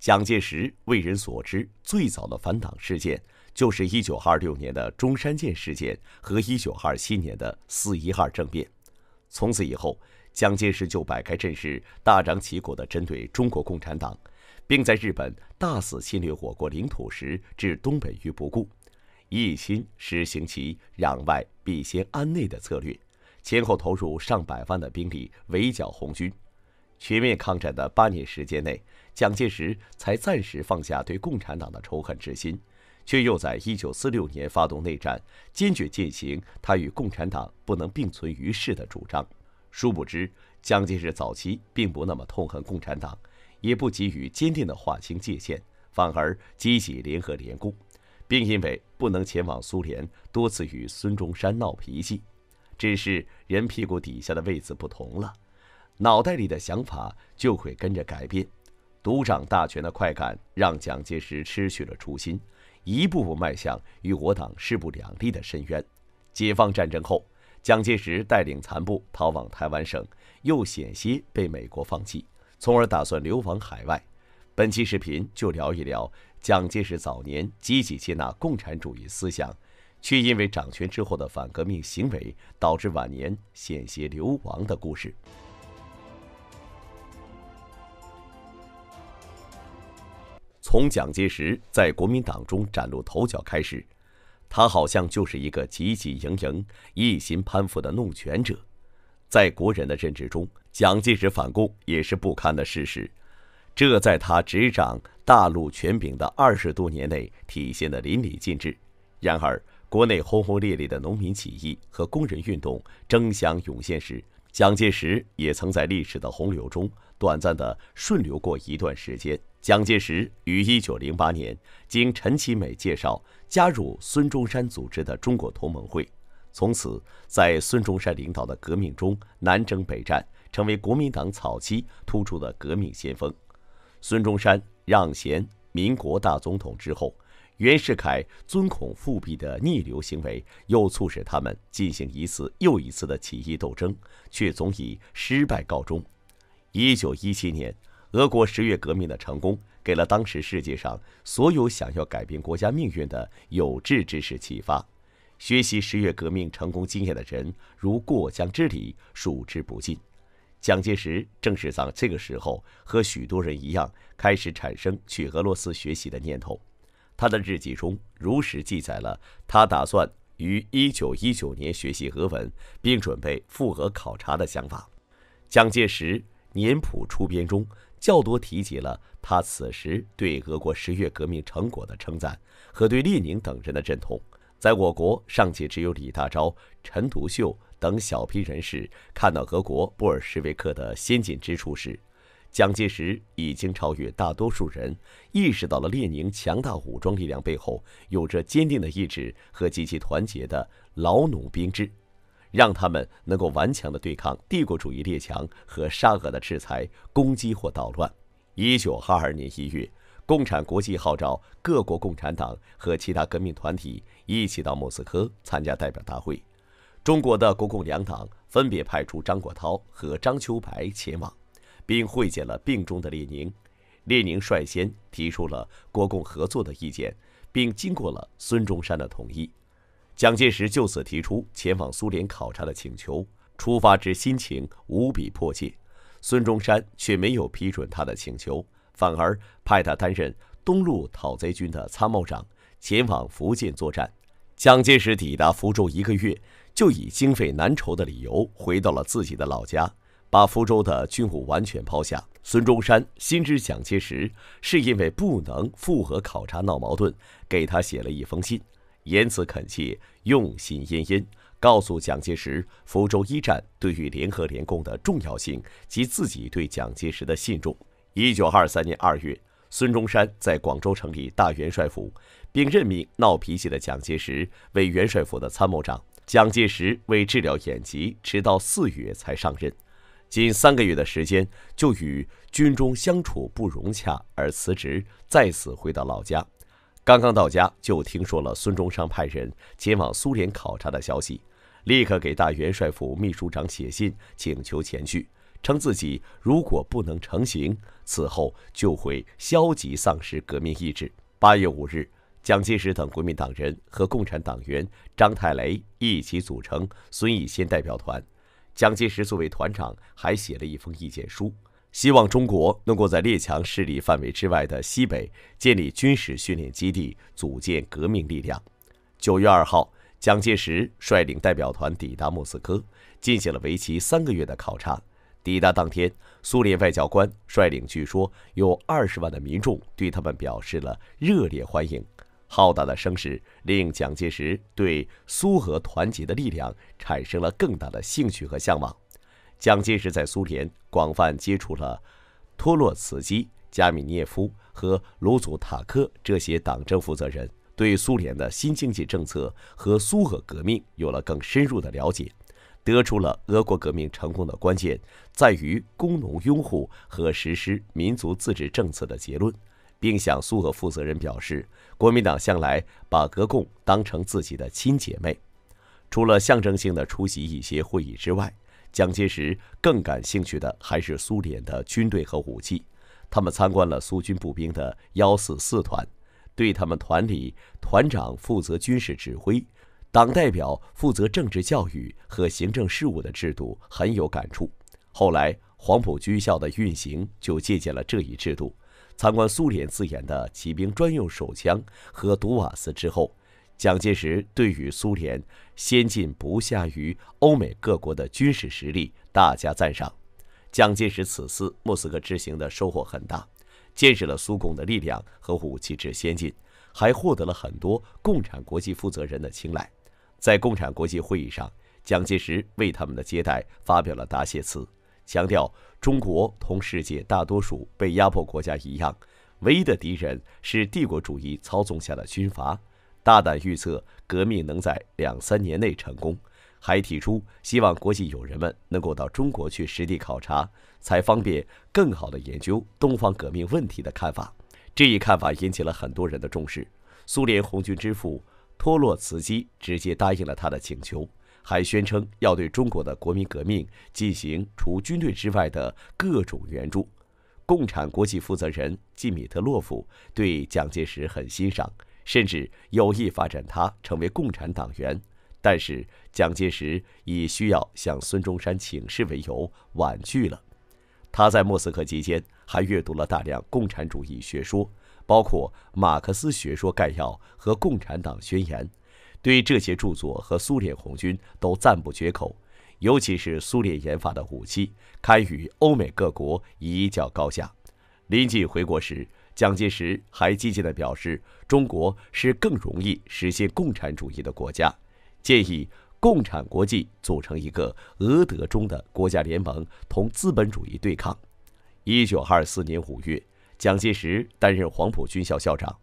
蒋介石为人所知最早的反党事件，就是1926年的中山舰事件和1927年的“四一二”政变。从此以后，蒋介石就摆开阵势，大张旗鼓地针对中国共产党，并在日本大肆侵略我国领土时，置东北于不顾，一心实行其攘外必先安内的策略。前后投入上百万的兵力围剿红军，全面抗战的八年时间内，蒋介石才暂时放下对共产党的仇恨之心，却又在一九四六年发动内战，坚决践行他与共产党不能并存于世的主张。殊不知，蒋介石早期并不那么痛恨共产党，也不急于坚定地划清界限，反而积极联合联共，并因为不能前往苏联，多次与孙中山闹脾气。只是人屁股底下的位子不同了，脑袋里的想法就会跟着改变。独掌大权的快感让蒋介石失去了初心，一步步迈向与我党势不两立的深渊。解放战争后，蒋介石带领残部逃往台湾省，又险些被美国放弃，从而打算流亡海外。本期视频就聊一聊蒋介石早年积极接纳共产主义思想。却因为掌权之后的反革命行为，导致晚年险些流亡的故事。从蒋介石在国民党中崭露头角开始，他好像就是一个汲汲营营、一心攀附的弄权者。在国人的认知中，蒋介石反共也是不堪的事实，这在他执掌大陆权柄的二十多年内体现的淋漓尽致。然而，国内轰轰烈烈的农民起义和工人运动争相涌现时，蒋介石也曾在历史的洪流中短暂的顺流过一段时间。蒋介石于1908年经陈其美介绍加入孙中山组织的中国同盟会，从此在孙中山领导的革命中南征北战，成为国民党早期突出的革命先锋。孙中山让贤民国大总统之后。袁世凯尊孔复辟的逆流行为，又促使他们进行一次又一次的起义斗争，却总以失败告终。一九一七年，俄国十月革命的成功，给了当时世界上所有想要改变国家命运的有志之士启发。学习十月革命成功经验的人，如过江之鲤，数之不尽。蒋介石正是在这个时候，和许多人一样，开始产生去俄罗斯学习的念头。他的日记中如实记载了他打算于1919年学习俄文，并准备赴俄考察的想法。蒋介石年谱出编中较多提及了他此时对俄国十月革命成果的称赞和对列宁等人的认同。在我国，尚且只有李大钊、陈独秀等小批人士看到俄国布尔什维克的先进之处时。蒋介石已经超越大多数人，意识到了列宁强大武装力量背后有着坚定的意志和极其团结的老农兵制，让他们能够顽强地对抗帝国主义列强和沙俄的制裁、攻击或捣乱。一九二二年一月，共产国际号召各国共产党和其他革命团体一起到莫斯科参加代表大会，中国的国共两党分别派出张国焘和张秋白前往。并会见了病中的列宁，列宁率先提出了国共合作的意见，并经过了孙中山的同意。蒋介石就此提出前往苏联考察的请求，出发之心情无比迫切。孙中山却没有批准他的请求，反而派他担任东路讨贼军的参谋长，前往福建作战。蒋介石抵达福州一个月，就以经费难筹的理由回到了自己的老家。把福州的军务完全抛下，孙中山心知蒋介石是因为不能复合考察闹矛盾，给他写了一封信，言辞恳切，用心殷殷，告诉蒋介石福州一战对于联合联共的重要性及自己对蒋介石的信重。一九二三年二月，孙中山在广州成立大元帅府，并任命闹脾气的蒋介石为元帅府的参谋长。蒋介石为治疗眼疾，直到四月才上任。仅三个月的时间，就与军中相处不融洽而辞职，再次回到老家。刚刚到家，就听说了孙中山派人前往苏联考察的消息，立刻给大元帅府秘书长写信请求前去，称自己如果不能成行，此后就会消极丧失革命意志。八月五日，蒋介石等国民党人和共产党员张太雷一起组成孙逸仙代表团。蒋介石作为团长，还写了一封意见书，希望中国能够在列强势力范围之外的西北建立军事训练基地，组建革命力量。九月二号，蒋介石率领代表团抵达莫斯科，进行了为期三个月的考察。抵达当天，苏联外交官率领据说有二十万的民众对他们表示了热烈欢迎。浩大的声势令蒋介石对苏俄团结的力量产生了更大的兴趣和向往。蒋介石在苏联广泛接触了托洛茨基、加米涅夫和卢祖塔克这些党政负责人，对苏联的新经济政策和苏俄革命有了更深入的了解，得出了俄国革命成功的关键在于工农拥护和实施民族自治政策的结论。并向苏俄负责人表示，国民党向来把革共当成自己的亲姐妹。除了象征性的出席一些会议之外，蒋介石更感兴趣的还是苏联的军队和武器。他们参观了苏军步兵的幺四四团，对他们团里团长负责军事指挥，党代表负责政治教育和行政事务的制度很有感触。后来，黄埔军校的运行就借鉴了这一制度。参观苏联自研的骑兵专用手枪和毒瓦斯之后，蒋介石对于苏联先进不下于欧美各国的军事实力大加赞赏。蒋介石此次莫斯科之行的收获很大，见识了苏共的力量和武器之先进，还获得了很多共产国际负责人的青睐。在共产国际会议上，蒋介石为他们的接待发表了答谢词。强调，中国同世界大多数被压迫国家一样，唯一的敌人是帝国主义操纵下的军阀。大胆预测，革命能在两三年内成功。还提出，希望国际友人们能够到中国去实地考察，才方便更好地研究东方革命问题的看法。这一看法引起了很多人的重视。苏联红军之父。托洛茨基直接答应了他的请求，还宣称要对中国的国民革命进行除军队之外的各种援助。共产国际负责人季米特洛夫对蒋介石很欣赏，甚至有意发展他成为共产党员，但是蒋介石以需要向孙中山请示为由婉拒了。他在莫斯科期间还阅读了大量共产主义学说。包括《马克思学说概要》和《共产党宣言》，对这些著作和苏联红军都赞不绝口。尤其是苏联研发的武器，堪与欧美各国一较高下。临近回国时，蒋介石还积极地表示，中国是更容易实现共产主义的国家，建议共产国际组成一个俄德中的国家联盟，同资本主义对抗。一九二四年五月。蒋介石担任黄埔军校校长，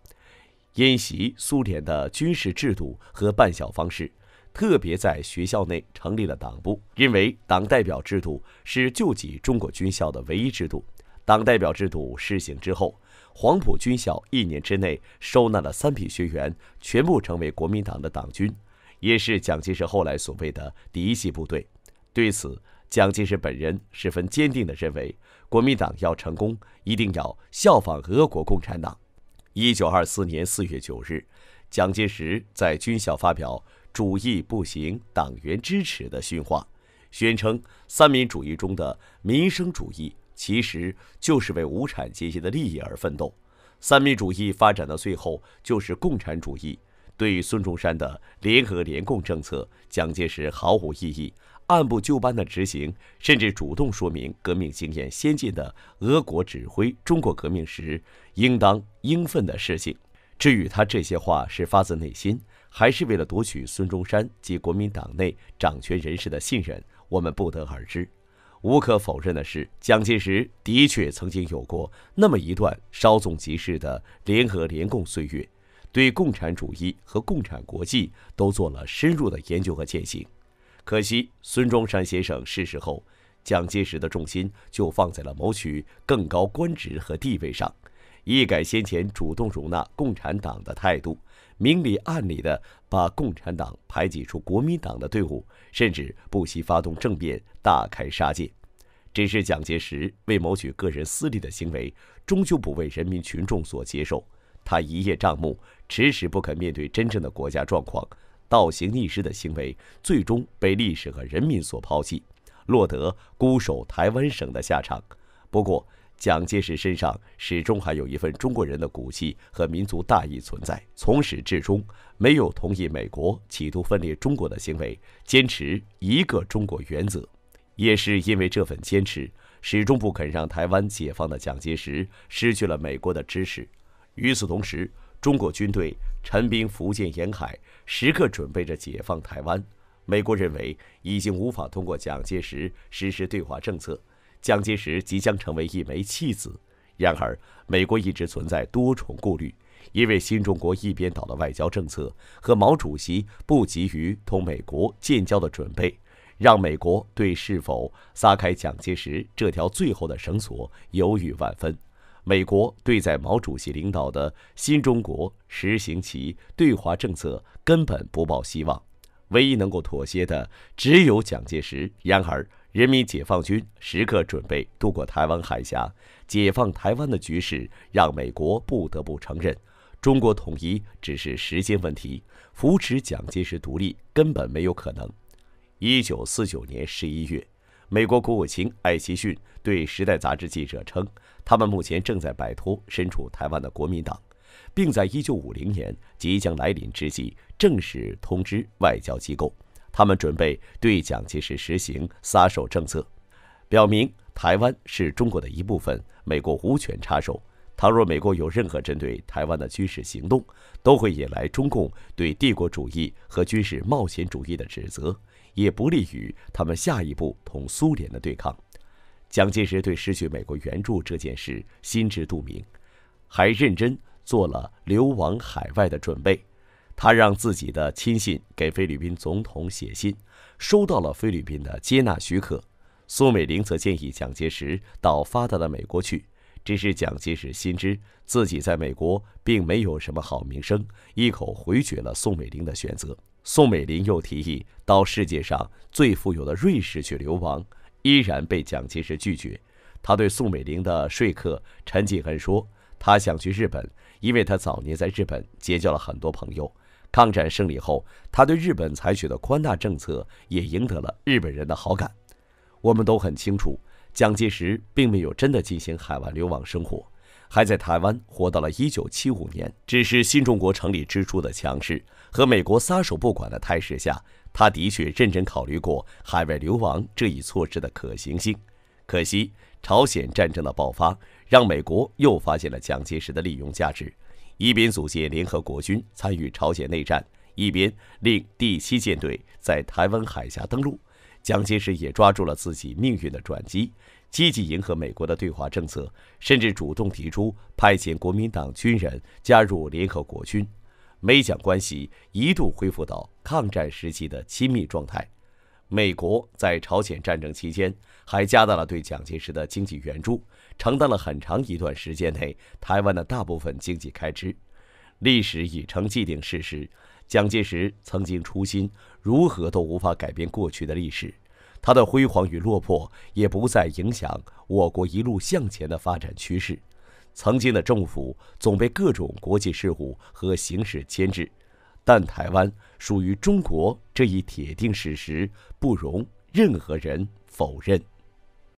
沿袭苏联的军事制度和办校方式，特别在学校内成立了党部。认为党代表制度是救济中国军校的唯一制度。党代表制度施行之后，黄埔军校一年之内收纳了三批学员，全部成为国民党的党军，也是蒋介石后来所谓的嫡系部队。对此，蒋介石本人十分坚定地认为，国民党要成功，一定要效仿俄国共产党。一九二四年四月九日，蒋介石在军校发表“主义不行，党员支持”的训话，宣称三民主义中的民生主义其实就是为无产阶级的利益而奋斗，三民主义发展到最后就是共产主义。对于孙中山的联合联共政策，蒋介石毫无异议，按部就班地执行，甚至主动说明革命经验先进的俄国指挥中国革命时应当应分的事情。至于他这些话是发自内心，还是为了夺取孙中山及国民党内掌权人士的信任，我们不得而知。无可否认的是，蒋介石的确曾经有过那么一段稍纵即逝的联合联共岁月。对共产主义和共产国际都做了深入的研究和践行，可惜孙中山先生逝世后，蒋介石的重心就放在了谋取更高官职和地位上，一改先前主动容纳共产党的态度，明里暗里的把共产党排挤出国民党的队伍，甚至不惜发动政变，大开杀戒。只是蒋介石为谋取个人私利的行为，终究不为人民群众所接受。他一叶障目，迟迟不肯面对真正的国家状况，倒行逆施的行为最终被历史和人民所抛弃，落得孤守台湾省的下场。不过，蒋介石身上始终还有一份中国人的骨气和民族大义存在，从始至终没有同意美国企图分裂中国的行为，坚持一个中国原则。也是因为这份坚持，始终不肯让台湾解放的蒋介石失去了美国的支持。与此同时，中国军队陈兵福建沿海，时刻准备着解放台湾。美国认为已经无法通过蒋介石实施对华政策，蒋介石即将成为一枚弃子。然而，美国一直存在多重顾虑，因为新中国一边倒的外交政策和毛主席不急于同美国建交的准备，让美国对是否撒开蒋介石这条最后的绳索犹豫万分。美国对在毛主席领导的新中国实行其对华政策根本不抱希望，唯一能够妥协的只有蒋介石。然而，人民解放军时刻准备渡过台湾海峡，解放台湾的局势让美国不得不承认，中国统一只是时间问题，扶持蒋介石独立根本没有可能。一九四九年十一月。美国国务卿艾奇逊对《时代》杂志记者称，他们目前正在摆脱身处台湾的国民党，并在1950年即将来临之际正式通知外交机构，他们准备对蒋介石实行撒手政策，表明台湾是中国的一部分，美国无权插手。倘若美国有任何针对台湾的军事行动，都会引来中共对帝国主义和军事冒险主义的指责。也不利于他们下一步同苏联的对抗。蒋介石对失去美国援助这件事心知肚明，还认真做了流亡海外的准备。他让自己的亲信给菲律宾总统写信，收到了菲律宾的接纳许可。宋美龄则建议蒋介石到发达的美国去，只是蒋介石心知自己在美国并没有什么好名声，一口回绝了宋美龄的选择。宋美龄又提议到世界上最富有的瑞士去流亡，依然被蒋介石拒绝。他对宋美龄的说客陈继恩说：“他想去日本，因为他早年在日本结交了很多朋友。抗战胜利后，他对日本采取的宽大政策也赢得了日本人的好感。”我们都很清楚，蒋介石并没有真的进行海外流亡生活。还在台湾活到了一九七五年，只是新中国成立之初的强势和美国撒手不管的态势下，他的确认真考虑过海外流亡这一措施的可行性。可惜朝鲜战争的爆发，让美国又发现了蒋介石的利用价值，一边组建联合国军参与朝鲜内战，一边令第七舰队在台湾海峡登陆。蒋介石也抓住了自己命运的转机。积极迎合美国的对华政策，甚至主动提出派遣国民党军人加入联合国军，美蒋关系一度恢复到抗战时期的亲密状态。美国在朝鲜战争期间还加大了对蒋介石的经济援助，承担了很长一段时间内台湾的大部分经济开支。历史已成既定事实，蒋介石曾经初心如何都无法改变过去的历史。它的辉煌与落魄也不再影响我国一路向前的发展趋势。曾经的政府总被各种国际事务和形势牵制，但台湾属于中国这一铁定事实不容任何人否认。